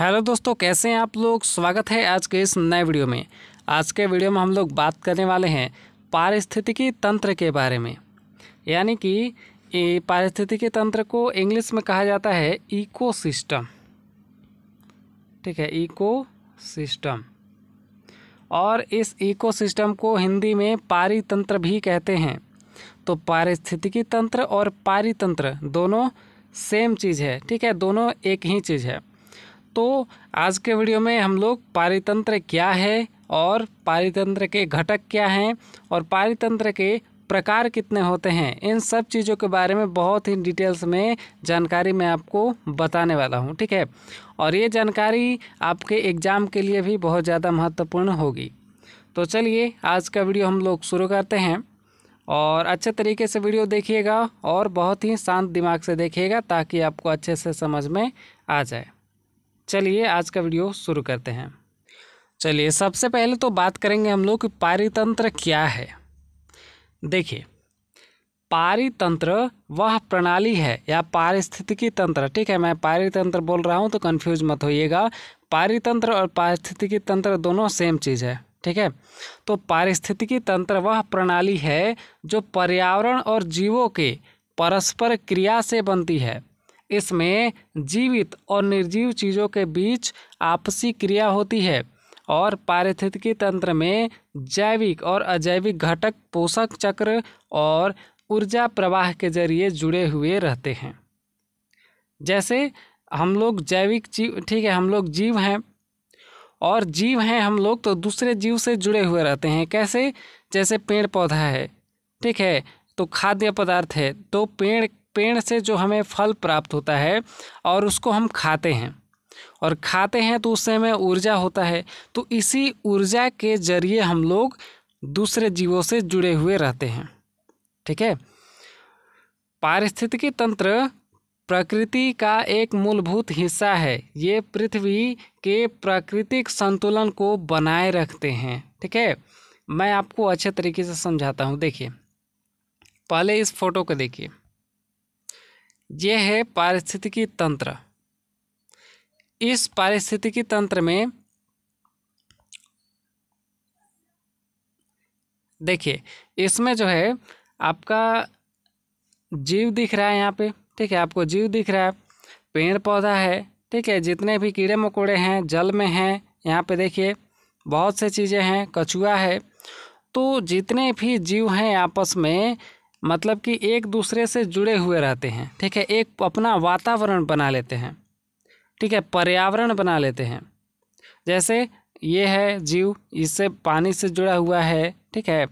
hello दोस्तों कैसे हैं आप लोग स्वागत है आज के इस नए वीडियो में आज के वीडियो में हम लोग बात करने वाले हैं पारिस्थितिकी तंत्र के बारे में यानी कि पारिस्थितिकी तंत्र को इंग्लिश में कहा जाता है इकोसिस्टम ठीक है इकोसिस्टम और इस इकोसिस्टम को हिंदी में पारितंत्र भी कहते हैं तो पारिस्थितिकी तंत्र और पारितंत्र दोनों सेम चीज़ है ठीक है दोनों एक ही चीज़ है तो आज के वीडियो में हम लोग पारितंत्र क्या है और पारितंत्र के घटक क्या हैं और पारितंत्र के प्रकार कितने होते हैं इन सब चीज़ों के बारे में बहुत ही डिटेल्स में जानकारी मैं आपको बताने वाला हूँ ठीक है और ये जानकारी आपके एग्ज़ाम के लिए भी बहुत ज़्यादा महत्वपूर्ण होगी तो चलिए आज का वीडियो हम लोग शुरू करते हैं और अच्छे तरीके से वीडियो देखिएगा और बहुत ही शांत दिमाग से देखिएगा ताकि आपको अच्छे से समझ में आ जाए चलिए आज का वीडियो शुरू करते हैं चलिए सबसे पहले तो बात करेंगे हम लोग कि पारितंत्र क्या है देखिए पारितंत्र वह प्रणाली है या पारिस्थितिकी तंत्र ठीक है मैं पारितंत्र बोल रहा हूँ तो कन्फ्यूज मत होइएगा पारितंत्र और पारिस्थितिकी तंत्र दोनों सेम चीज़ है ठीक है तो पारिस्थितिकी तंत्र वह प्रणाली है जो पर्यावरण और जीवों के परस्पर क्रिया से बनती है इसमें जीवित और निर्जीव चीज़ों के बीच आपसी क्रिया होती है और पारिस्थितिकी तंत्र में जैविक और अजैविक घटक पोषक चक्र और ऊर्जा प्रवाह के जरिए जुड़े हुए रहते हैं जैसे हम लोग जैविक जीव ठीक है हम लोग जीव हैं और जीव हैं हम लोग तो दूसरे जीव से जुड़े हुए रहते हैं कैसे जैसे पेड़ पौधा है ठीक है तो खाद्य पदार्थ है तो पेड़ पेड़ से जो हमें फल प्राप्त होता है और उसको हम खाते हैं और खाते हैं तो उससे हमें ऊर्जा होता है तो इसी ऊर्जा के जरिए हम लोग दूसरे जीवों से जुड़े हुए रहते हैं ठीक है पारिस्थितिकी तंत्र प्रकृति का एक मूलभूत हिस्सा है ये पृथ्वी के प्राकृतिक संतुलन को बनाए रखते हैं ठीक है मैं आपको अच्छे तरीके से समझाता हूँ देखिए पहले इस फोटो को देखिए यह है पारिस्थितिकी तंत्र इस पारिस्थितिकी तंत्र में देखिए इसमें जो है आपका जीव दिख रहा है यहाँ पे ठीक है आपको जीव दिख रहा है पेड़ पौधा है ठीक है जितने भी कीड़े मकोड़े हैं जल में हैं यहाँ पे देखिए बहुत से चीज़ें हैं कछुआ है तो जितने भी जीव हैं आपस में मतलब कि एक दूसरे से जुड़े हुए रहते हैं ठीक है एक अपना वातावरण बना लेते हैं ठीक है पर्यावरण बना लेते हैं जैसे ये है जीव इससे पानी से जुड़ा हुआ है ठीक है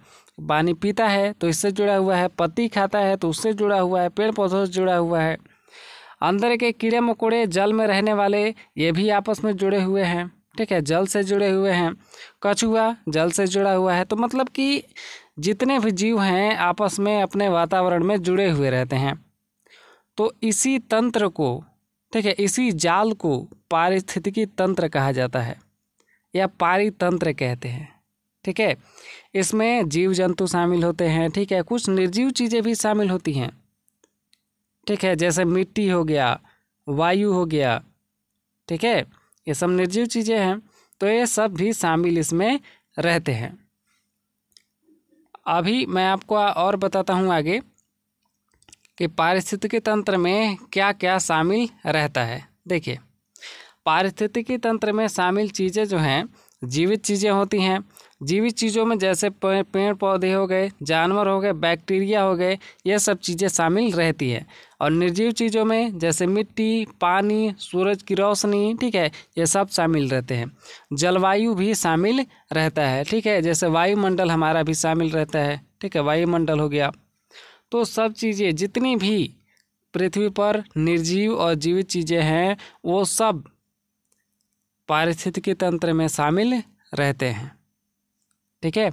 पानी पीता है तो इससे जुड़ा हुआ है पत्ती खाता है तो उससे जुड़ा हुआ है पेड़ पौधों से जुड़ा हुआ है अंदर के कीड़े मकोड़े जल में रहने वाले ये भी आपस में जुड़े हुए हैं ठीक है जल से जुड़े हुए हैं कछुआ जल से जुड़ा हुआ है तो मतलब कि जितने भी जीव हैं आपस में अपने वातावरण में जुड़े हुए रहते हैं तो इसी तंत्र को ठीक है इसी जाल को पारिस्थितिकी तंत्र कहा जाता है या पारितंत्र कहते हैं ठीक है इसमें जीव जंतु शामिल होते हैं ठीक है कुछ निर्जीव चीज़ें भी शामिल होती हैं ठीक है जैसे मिट्टी हो गया वायु हो गया ठीक है ये सब निर्जीव चीज़ें हैं तो ये सब भी शामिल इसमें रहते हैं अभी मैं आपको और बताता हूँ आगे कि पारिस्थितिकी तंत्र में क्या क्या शामिल रहता है देखिए पारिस्थितिकी तंत्र में शामिल चीज़ें जो हैं जीवित चीज़ें होती हैं जीवित चीज़ों में जैसे पेड़ पौधे हो गए जानवर हो गए बैक्टीरिया हो गए यह सब चीज़ें शामिल रहती है और निर्जीव चीज़ों में जैसे मिट्टी पानी सूरज की रोशनी ठीक है ये सब शामिल रहते हैं जलवायु भी शामिल रहता है ठीक है जैसे वायुमंडल हमारा भी शामिल रहता है ठीक है वायुमंडल हो गया तो सब चीज़ें जितनी भी पृथ्वी पर निर्जीव और जीवित चीज़ें हैं वो सब पारिस्थितिकी तंत्र में शामिल रहते हैं ठीक है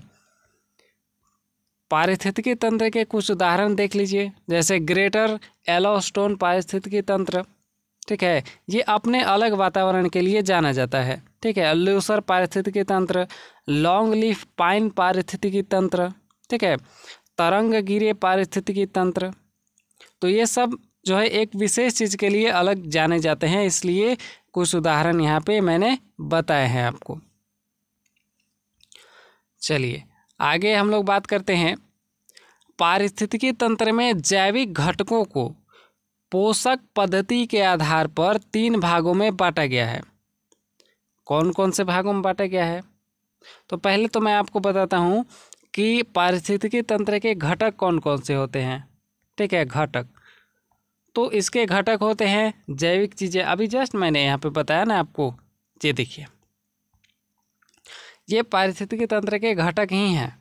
पारिस्थितिकी तंत्र के कुछ उदाहरण देख लीजिए जैसे ग्रेटर एलोस्टोन पारिस्थितिकी तंत्र ठीक है ये अपने अलग वातावरण के लिए जाना जाता है ठीक है लूसर पारिस्थितिकी तंत्र लॉन्ग लीफ पाइन पारिस्थितिकी तंत्र ठीक है तरंग गिरे पारिस्थितिकी तंत्र तो ये सब जो है एक विशेष चीज़ के लिए अलग जाने जाते हैं इसलिए कुछ उदाहरण यहाँ पे मैंने बताए हैं आपको चलिए आगे हम लोग बात करते हैं पारिस्थितिकी तंत्र में जैविक घटकों को पोषक पद्धति के आधार पर तीन भागों में बांटा गया है कौन कौन से भागों में बांटा गया है तो पहले तो मैं आपको बताता हूँ कि पारिस्थितिकी तंत्र के घटक कौन कौन से होते हैं ठीक है घटक तो इसके घटक होते हैं जैविक चीज़ें अभी जस्ट मैंने यहाँ पे बताया ना आपको ये देखिए ये पारिस्थितिकी तंत्र के घटक ही हैं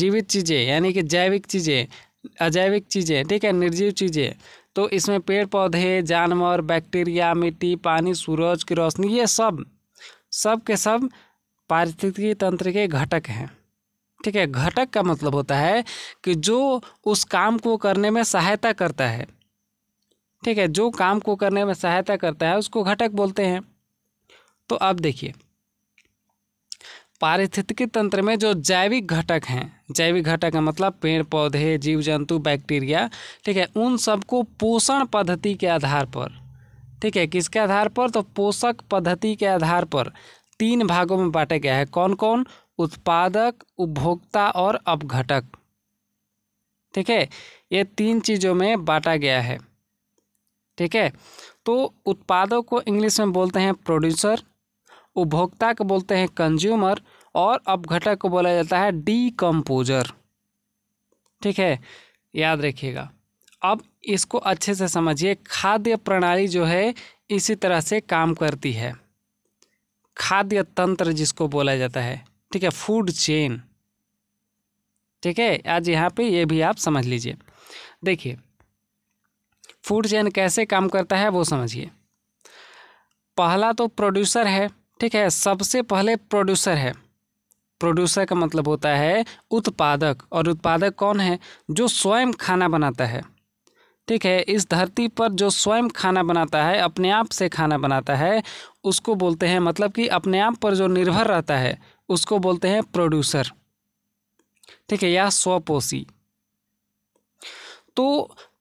जीवित चीज़ें यानी कि जैविक चीज़ें अजैविक चीज़ें ठीक है निर्जीव चीज़ें तो इसमें पेड़ पौधे जानवर बैक्टीरिया मिट्टी पानी सूरज की रोशनी ये सब सब के सब पारिस्थितिकी तंत्र के घटक हैं ठीक है घटक का मतलब होता है कि जो उस काम को करने में सहायता करता है ठीक है जो काम को करने में सहायता करता है उसको घटक बोलते हैं तो अब देखिए पारिस्थितिकी तंत्र में जो जैविक घटक हैं जैविक घटक है मतलब पेड़ पौधे जीव जंतु बैक्टीरिया ठीक है उन सबको पोषण पद्धति के आधार पर ठीक है किसके आधार पर तो पोषक पद्धति के आधार पर तीन भागों में बांटे गया है कौन कौन उत्पादक उपभोक्ता और अपघटक ठीक है ये तीन चीज़ों में बांटा गया है ठीक है तो उत्पादों को इंग्लिश में बोलते हैं प्रोड्यूसर उपभोक्ता को बोलते हैं कंज्यूमर और अपघटक को बोला जाता है डी कंपोजर ठीक है याद रखिएगा अब इसको अच्छे से समझिए खाद्य प्रणाली जो है इसी तरह से काम करती है खाद्य तंत्र जिसको बोला जाता है ठीक है फूड चेन ठीक है आज यहाँ पे ये भी आप समझ लीजिए देखिए फूड चेन कैसे काम करता है वो समझिए पहला तो प्रोड्यूसर है ठीक है सबसे पहले प्रोड्यूसर है प्रोड्यूसर का मतलब होता है उत्पादक और उत्पादक कौन है जो स्वयं खाना बनाता है ठीक है इस धरती पर जो स्वयं खाना बनाता है अपने आप से खाना बनाता है उसको बोलते हैं मतलब कि अपने आप पर जो निर्भर रहता है उसको बोलते हैं प्रोड्यूसर ठीक है या स्वपोषी तो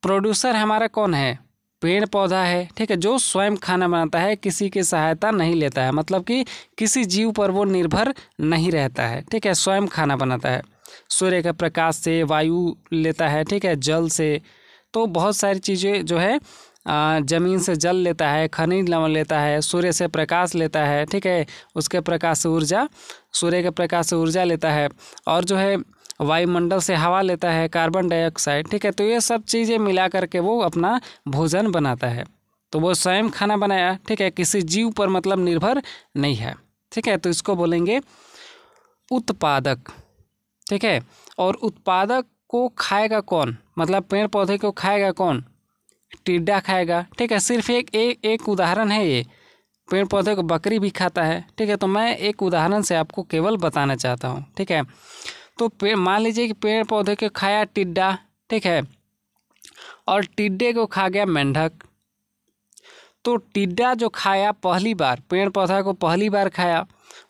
प्रोड्यूसर हमारा कौन है पेड़ पौधा है ठीक है जो स्वयं खाना बनाता है किसी की सहायता नहीं लेता है मतलब कि किसी जीव पर वो निर्भर नहीं रहता है ठीक है स्वयं खाना बनाता है सूर्य के प्रकाश से वायु लेता है ठीक है जल से तो बहुत सारी चीज़ें जो है ज़मीन से जल लेता है खनिज लवण लेता है सूर्य से प्रकाश लेता है ठीक है उसके प्रकाश से ऊर्जा सूर्य के प्रकाश से ऊर्जा लेता है और जो है वायुमंडल से हवा लेता है कार्बन डाइऑक्साइड ठीक है तो ये सब चीज़ें मिला करके वो अपना भोजन बनाता है तो वो स्वयं खाना बनाया ठीक है किसी जीव पर मतलब निर्भर नहीं है ठीक है तो इसको बोलेंगे उत्पादक ठीक है और उत्पादक को खाएगा कौन मतलब पेड़ पौधे को खाएगा कौन टिड्डा खाएगा ठीक है सिर्फ एक एक, एक उदाहरण है ये पेड़ पौधे को बकरी भी खाता है ठीक है तो मैं एक उदाहरण से आपको केवल बताना चाहता हूँ ठीक है तो पेड़ मान लीजिए कि पेड़ पौधे को खाया टिड्डा ठीक है और टिड्डे को खा गया मेंढक तो टिड्डा जो खाया पहली बार पेड़ पौधा को पहली बार खाया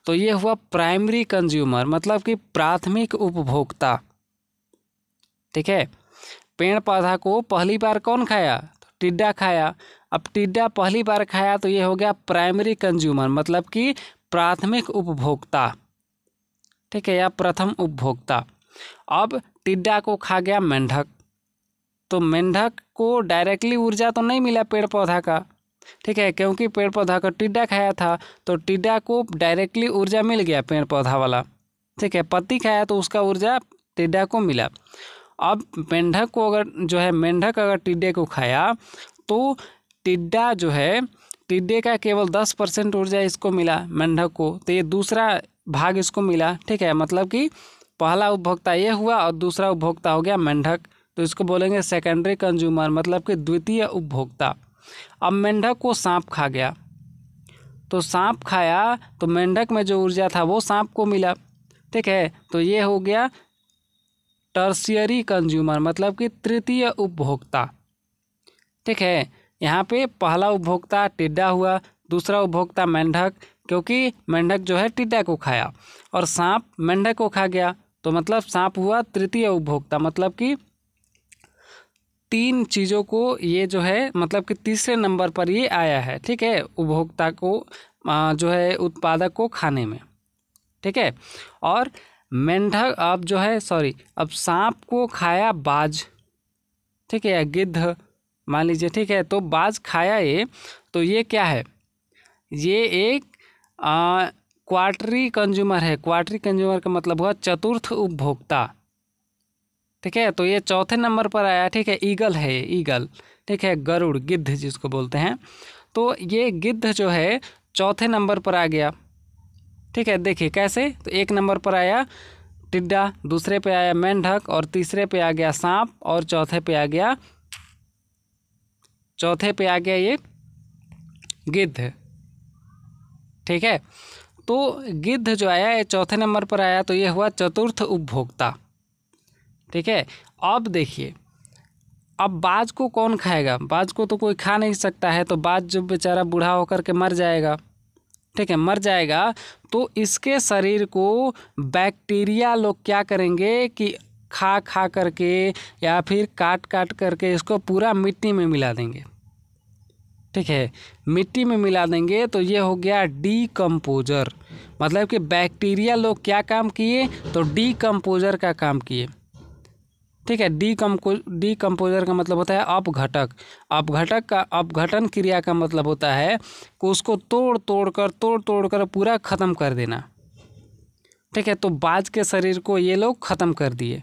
तो ये हुआ प्राइमरी कंज्यूमर मतलब कि प्राथमिक उपभोक्ता ठीक है पेड़ पौधा को पहली बार कौन खाया तो टिड्डा खाया अब टिड्डा पहली बार खाया तो ये हो गया प्राइमरी कंज्यूमर मतलब कि प्राथमिक उपभोक्ता ठीक है या प्रथम उपभोक्ता अब टिड्डा को खा गया मेंढक तो मेंढक को डायरेक्टली ऊर्जा तो नहीं मिला पेड़ पौधा का ठीक है क्योंकि पेड़ पौधा का टिड्डा खाया था तो टिड्डा को डायरेक्टली ऊर्जा मिल गया पेड़ पौधा वाला ठीक है पत्ती खाया तो उसका ऊर्जा टिड्डा को मिला अब मेंढक को अगर जो है मेंढक अगर टिड्डे को खाया तो टिड्डा जो है टिड्डे का केवल दस परसेंट ऊर्जा इसको मिला मेंढक को तो ये दूसरा भाग इसको मिला ठीक है मतलब कि पहला उपभोक्ता ये हुआ और दूसरा उपभोक्ता हो गया मेंढक तो इसको बोलेंगे सेकेंडरी कंज्यूमर मतलब कि द्वितीय उपभोक्ता अब मेंढक को सांप खा गया तो सांप खाया तो मेंढक में जो ऊर्जा था वो सांप को मिला ठीक है तो ये हो गया टर्सियरी कंज्यूमर मतलब कि तृतीय उपभोक्ता ठीक है यहाँ पे पहला उपभोक्ता टिड्डा हुआ दूसरा उपभोक्ता मेंढक क्योंकि मेंढक जो है टिड्डा को खाया और सांप मेंढक को खा गया तो मतलब सांप हुआ तृतीय उपभोक्ता मतलब कि तीन चीज़ों को ये जो है मतलब कि तीसरे नंबर पर ये आया है ठीक है उपभोक्ता को जो है उत्पादक को खाने में ठीक है और मेंढक अब जो है सॉरी अब सांप को खाया बाज ठीक है गिद्ध मान लीजिए ठीक है तो बाज खाया ये तो ये क्या है ये एक क्वार्टरी कंज्यूमर है क्वार्टरी कंज्यूमर का मतलब हुआ चतुर्थ उपभोक्ता ठीक है तो ये चौथे नंबर पर आया ठीक है ईगल है ईगल ठीक है गरुड़ गिद्ध जिसको बोलते हैं तो ये गिद्ध जो है चौथे नंबर पर आ गया ठीक है देखिए कैसे तो एक नंबर पर आया टिड्डा दूसरे पे आया मेंढक और तीसरे पे आ गया सांप और चौथे पे आ गया चौथे पे आ गया ये गिद्ध ठीक है तो गिद्ध जो आया ये चौथे नंबर पर आया तो ये हुआ चतुर्थ उपभोक्ता ठीक है अब देखिए अब बाज को कौन खाएगा बाज को तो कोई खा नहीं सकता है तो बाज जब बेचारा बूढ़ा होकर के मर जाएगा ठीक है मर जाएगा तो इसके शरीर को बैक्टीरिया लोग क्या करेंगे कि खा खा करके या फिर काट काट करके इसको पूरा मिट्टी में मिला देंगे ठीक है मिट्टी में मिला देंगे तो ये हो गया डीकम्पोजर मतलब कि बैक्टीरिया लोग क्या काम किए तो डीकम्पोजर का काम किए ठीक है डी कम्को डी कम्पोजर का मतलब होता है अपघटक अपघटक का अपघटन क्रिया का मतलब होता है कि उसको तोड़ तोड़ कर तोड़ तोड़ कर पूरा ख़त्म कर देना ठीक है तो बाज के शरीर को ये लोग ख़त्म कर दिए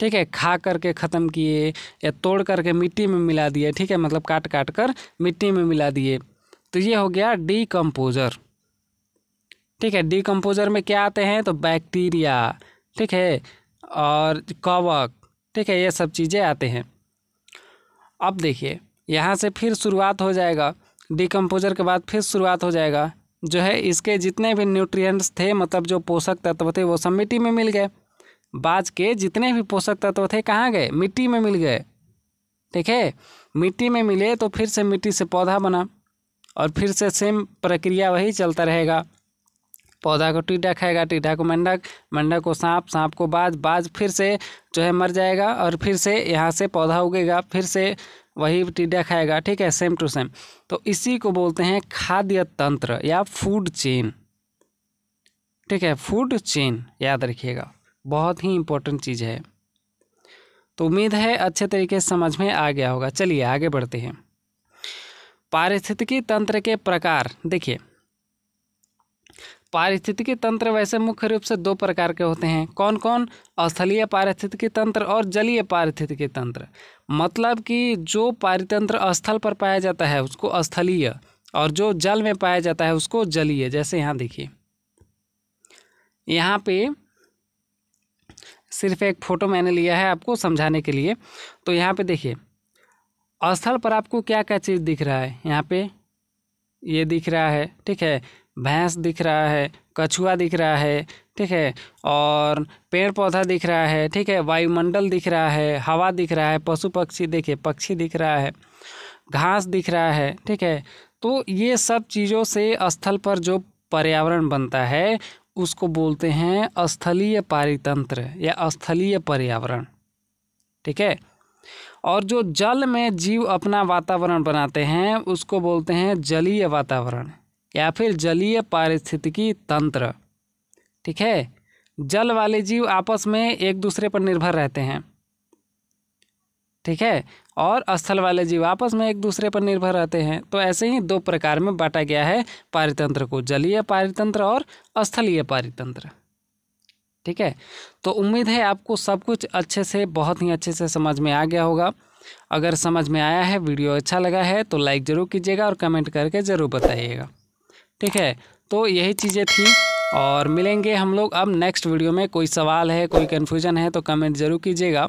ठीक है खा करके ख़त्म किए या तोड़ करके मिट्टी में मिला दिए ठीक है मतलब काट काट कर मिट्टी में मिला दिए तो ये हो गया डीकम्पोजर ठीक है डीकम्पोजर में क्या आते हैं तो बैक्टीरिया ठीक है और कवक ठीक है ये सब चीज़ें आते हैं अब देखिए यहाँ से फिर शुरुआत हो जाएगा डिकम्पोजर के बाद फिर शुरुआत हो जाएगा जो है इसके जितने भी न्यूट्रिएंट्स थे मतलब जो पोषक तत्व थे वो सब मिट्टी में मिल गए बाज के जितने भी पोषक तत्व थे कहाँ गए मिट्टी में मिल गए ठीक है मिट्टी में मिले तो फिर से मिट्टी से पौधा बना और फिर से सेम प्रक्रिया वही चलता रहेगा पौधा को टीडा खाएगा टीडा को मेंढक मेंढक को सांप सांप को बाज बाज फिर से जो है मर जाएगा और फिर से यहाँ से पौधा उगेगा फिर से वही टीडा खाएगा ठीक है सेम टू सेम तो इसी को बोलते हैं खाद्य तंत्र या फूड चेन ठीक है फूड चेन याद रखिएगा बहुत ही इम्पोर्टेंट चीज़ है तो उम्मीद है अच्छे तरीके से समझ में आ गया होगा चलिए आगे बढ़ते हैं पारिस्थितिकी तंत्र के प्रकार देखिए पारिस्थितिकी तंत्र वैसे मुख्य रूप से दो प्रकार के होते हैं कौन कौन स्थलीय पारिस्थितिकी तंत्र और जलीय पारिस्थितिकी तंत्र मतलब कि जो पारितंत्र स्थल पर पाया जाता है उसको स्थलीय और जो जल में पाया जाता है उसको जलीय जैसे यहाँ देखिए यहाँ पे सिर्फ एक फ़ोटो मैंने लिया है आपको समझाने के लिए तो यहाँ पे देखिए स्थल पर आपको क्या क्या चीज़ दिख रहा है यहाँ पे ये दिख रहा है ठीक है भैंस दिख रहा है कछुआ दिख रहा है ठीक है और पेड़ पौधा दिख रहा है ठीक है वायुमंडल दिख रहा है हवा दिख रहा है पशु पक्षी देखिए पक्षी दिख रहा है घास दिख रहा है ठीक है तो ये सब चीज़ों से स्थल पर जो पर्यावरण बनता है उसको बोलते हैं स्थलीय पारितंत्र या स्थलीय पर्यावरण ठीक है और जो जल में जीव अपना वातावरण बनाते हैं उसको बोलते हैं जलीय वातावरण या फिर जलीय पारिस्थितिकी तंत्र ठीक है जल वाले जीव आपस में एक दूसरे पर निर्भर रहते हैं ठीक है और स्थल वाले जीव आपस में एक दूसरे पर निर्भर रहते हैं तो ऐसे ही दो प्रकार में बांटा गया है पारितंत्र को जलीय पारितंत्र और स्थलीय पारितंत्र ठीक है तो उम्मीद है आपको सब कुछ अच्छे से बहुत ही अच्छे से समझ में आ गया होगा अगर समझ में आया है वीडियो अच्छा लगा है तो लाइक ज़रूर कीजिएगा और कमेंट करके ज़रूर बताइएगा ठीक है तो यही चीज़ें थी और मिलेंगे हम लोग अब नेक्स्ट वीडियो में कोई सवाल है कोई कन्फ्यूजन है तो कमेंट ज़रूर कीजिएगा